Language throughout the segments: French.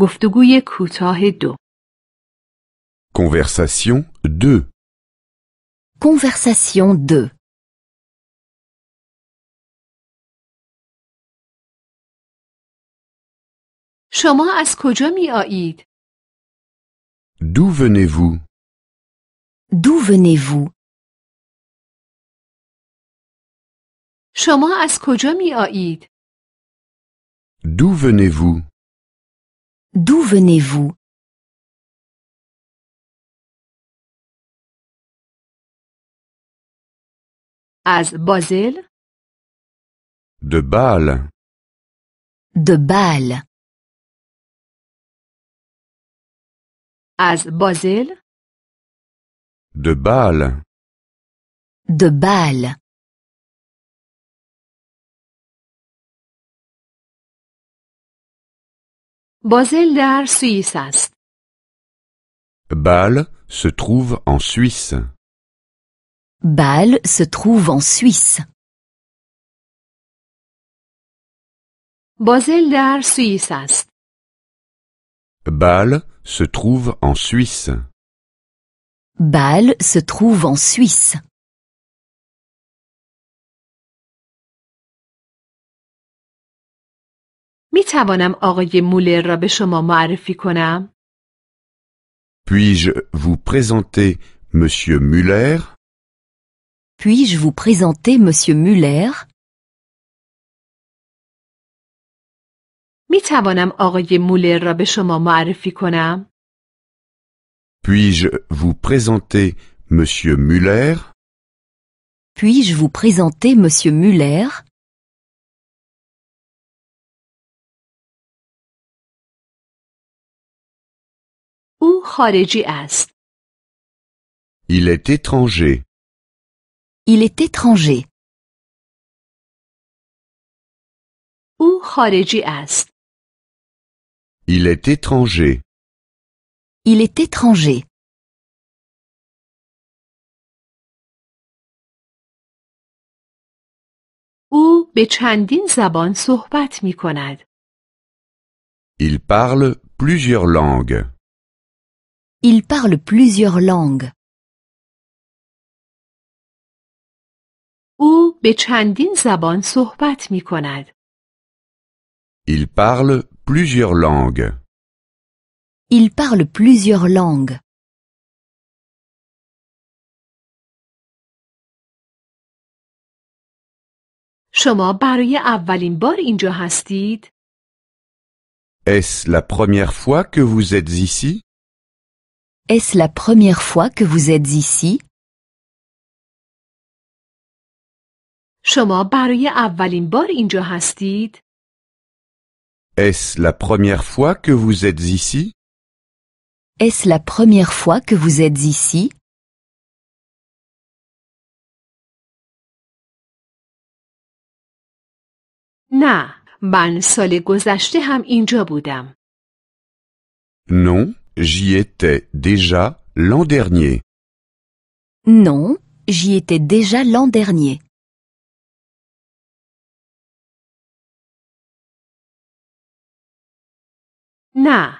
گفتگوی کوتاه دو Conversation 2 Conversation 2 شما از کجا می D'où venez-vous D'où venez-vous شما از کجا می D'où venez-vous D'où venez-vous De Bâle. De Bâle. De Bâle. De Bâle. Basel در Bâle se trouve en Suisse. Bâle se trouve en Suisse. Basel در Bâle se trouve en Suisse. Bâle se trouve en Suisse. puis Puis-je vous présenter Monsieur Muller? Puis-je vous présenter Monsieur Muller? puis Puis-je vous présenter Monsieur Muller? Puis-je vous présenter Monsieur Muller? او خارجی Il est étranger. Il est étranger. او خارجی است. Il est étranger. Il est étranger. Il parle plusieurs langues. Il parle plusieurs langues. Il parle plusieurs langues. Il parle plusieurs langues. شما برای اولین بار اینجا est Est-ce la première fois que vous êtes ici est-ce la première fois que vous êtes ici شما برای اولین بار اینجا هستید؟ Est-ce la première fois que vous êtes ici Est-ce la première fois que vous êtes ici نه من سال گذشته هم اینجا بودم. Non, J'y étais déjà l'an dernier. Non, j'y étais déjà l'an dernier. Non,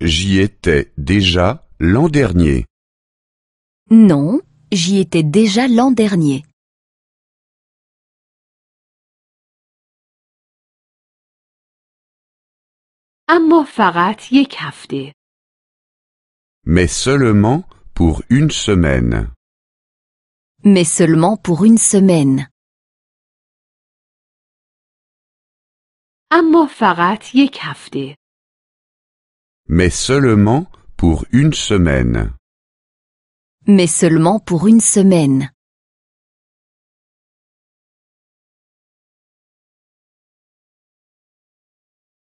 j'y étais déjà l'an dernier. Non, j'y étais déjà l'an dernier. اما فقط یک هفته. Mais seulement pour une semaine. Mais seulement pour une semaine. اما فقط یک Mais seulement pour une semaine. Mais seulement pour une semaine.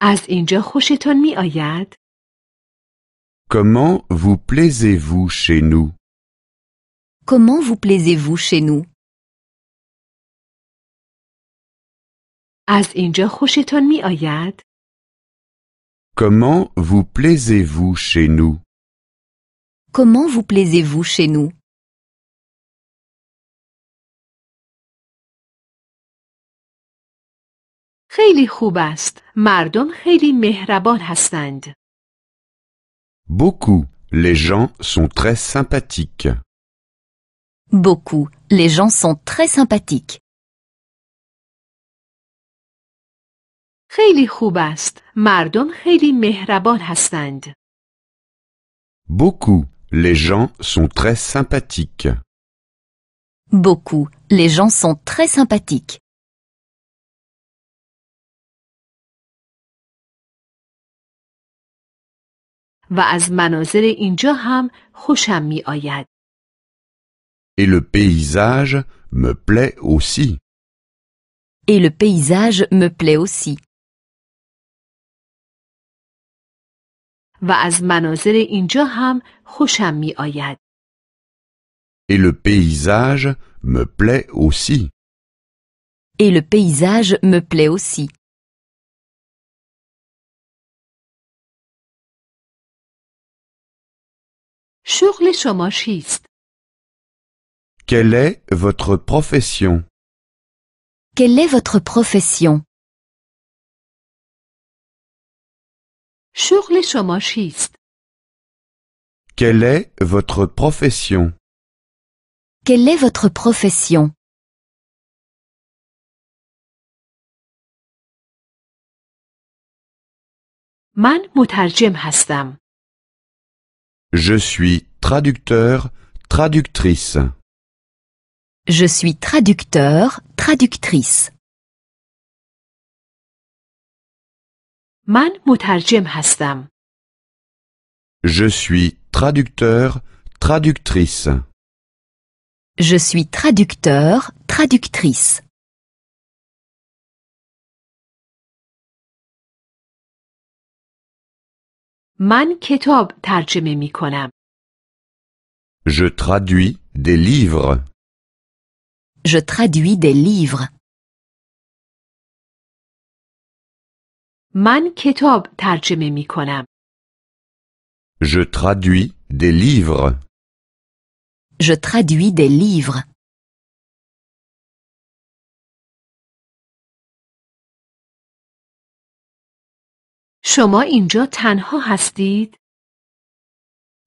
از اینجا می Comment vous plaisez-vous chez nous Comment vous plaisez-vous chez nous از اینجا می Comment vous plaisez-vous chez nous Comment vous plaisez-vous chez nous خیلی Beaucoup. Les gens sont très sympathiques. Beaucoup. Les gens sont très sympathiques. خیلی Beaucoup. Les gens sont très sympathiques. Beaucoup. Les gens sont très sympathiques. و از مناظر اینجا هم خوشم می آید. Et le paysage me plaît aussi. Et le paysage me plaît aussi. و از مناظر اینجا هم خوشم می آید. Et le paysage me plaît aussi. Et le paysage me plaît aussi. شغل شما Quelle est votre profession Quelle est votre profession شغل شما Quelle est votre profession Quelle est votre profession Man مترجم هستم. Je suis traducteur, traductrice. Je suis traducteur, traductrice. Je suis traducteur, traductrice. Je suis traducteur, traductrice. من کتاب ترجمه می کنم. Je traduis des livres. Je traduis des livres. من کتاب ترجمه می کنم. Je traduis des livres. Je traduis des livres. شما اینجا تنها هستید؟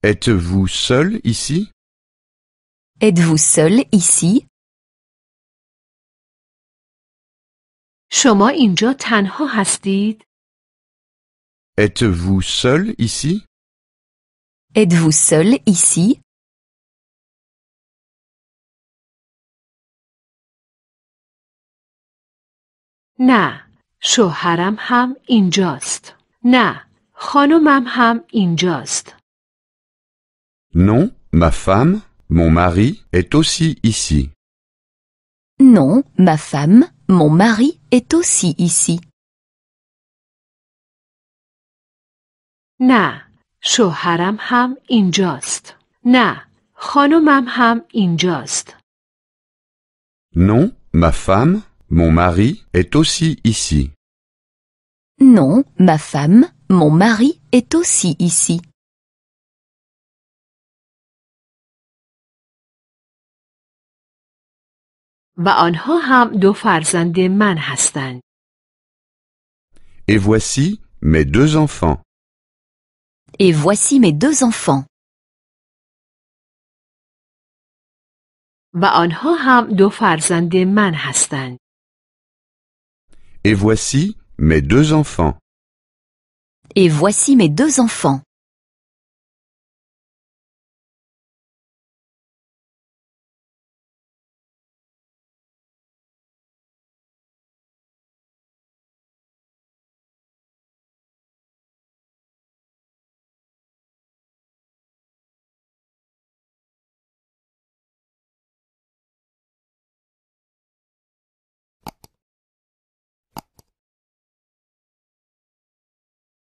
Êtes-vous seul ici? Êtes-vous seul ici? شما اینجا تنها هستید؟ Êtes-vous seul ici? Êtes-vous seul ici? نه، شوهرم هم اینجاست. Na خانمم ham اینجاست. Non, ma femme, mon mari est aussi ici. Non, ma femme, mon mari est aussi ici. Na Shoharam ham اینجاست. Na خانمم ham اینجاست. Non, ma femme, mon mari est aussi ici. Non, ma femme, mon mari est aussi ici. Et voici mes deux enfants. Et voici mes deux enfants. Et voici mes deux enfants. Et voici mes deux enfants.